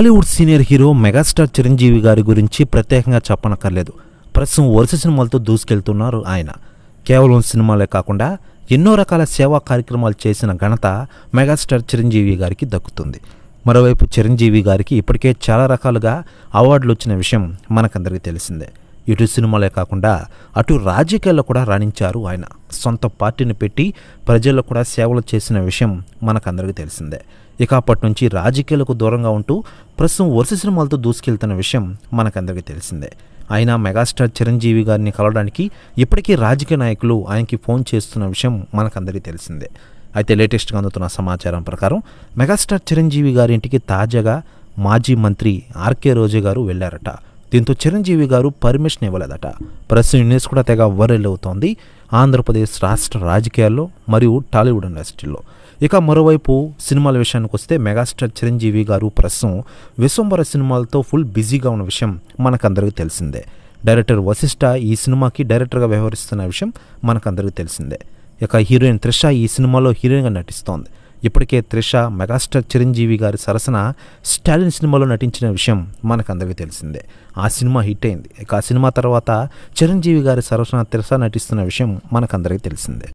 Tollywood senior hero megastar Chiranjeevi గారి గురించి ప్రత్యేకంగా చెప్పనక్కర్లేదు ప్రస్తుతం వరుస సినిమాలతో దూసుకెళ్తున్నారు ఆయన కేవలం సినిమాలే కాకుండా ఎన్నో రకాల సేవా కార్యక్రమాలు చేసిన ఘనత మెగాస్టార్ చిరంజీవి గారికి దక్కుతుంది మరోవైపు చిరంజీవి గారికి ఇప్పటికే చాలా రకాలుగా అవార్డులు వచ్చిన విషయం మనకందరికీ తెలిసిందే ఇటు సినిమాలే కాకుండా అటు రాజకీయాల్లో కూడా రాణించారు ఆయన సొంత పార్టీని పెట్టి ప్రజల్లో కూడా సేవలు చేసిన విషయం మనకందరికీ తెలిసిందే ఇక అప్పటి నుంచి రాజకీయాలకు దూరంగా ఉంటూ ప్రస్తుతం వరుస సినిమాలతో దూసుకెళ్తున్న విషయం మనకందరికీ తెలిసిందే ఆయన మెగాస్టార్ చిరంజీవి గారిని కలవడానికి ఇప్పటికీ రాజకీయ నాయకులు ఆయనకి ఫోన్ చేస్తున్న విషయం మనకందరికీ తెలిసిందే అయితే లేటెస్ట్గా అందుతున్న సమాచారం ప్రకారం మెగాస్టార్ చిరంజీవి గారి ఇంటికి తాజాగా మాజీ మంత్రి ఆర్కే రోజే గారు వెళ్ళారట దీంతో చిరంజీవి గారు పర్మిషన్ ఇవ్వలేదట ప్రెస్ యూనిస్ కూడా తెగ వైరల్ అవుతోంది ఆంధ్రప్రదేశ్ రాష్ట్ర రాజకీయాల్లో మరియు టాలీవుడ్ ఇండస్ట్రీలో ఇక మరోవైపు సినిమాల విషయానికి వస్తే మెగాస్టార్ చిరంజీవి గారు ప్రస్తుతం విశ్వంబర సినిమాలతో ఫుల్ బిజీగా ఉన్న విషయం మనకందరికీ తెలిసిందే డైరెక్టర్ వశిష్ఠ ఈ సినిమాకి డైరెక్టర్గా వ్యవహరిస్తున్న విషయం మనకందరికీ తెలిసిందే ఇక హీరోయిన్ త్రిష ఈ సినిమాలో హీరోయిన్గా నటిస్తోంది ఇప్పటికే త్రిష మెగాస్టార్ చిరంజీవి గారి సరసన స్టాలిన్ సినిమాలో నటించిన విషయం అందరికీ తెలిసిందే ఆ సినిమా హిట్ అయింది ఇక ఆ సినిమా తర్వాత చిరంజీవి గారి సరసన త్రిష నటిస్తున్న విషయం మనకు అందరికీ తెలిసిందే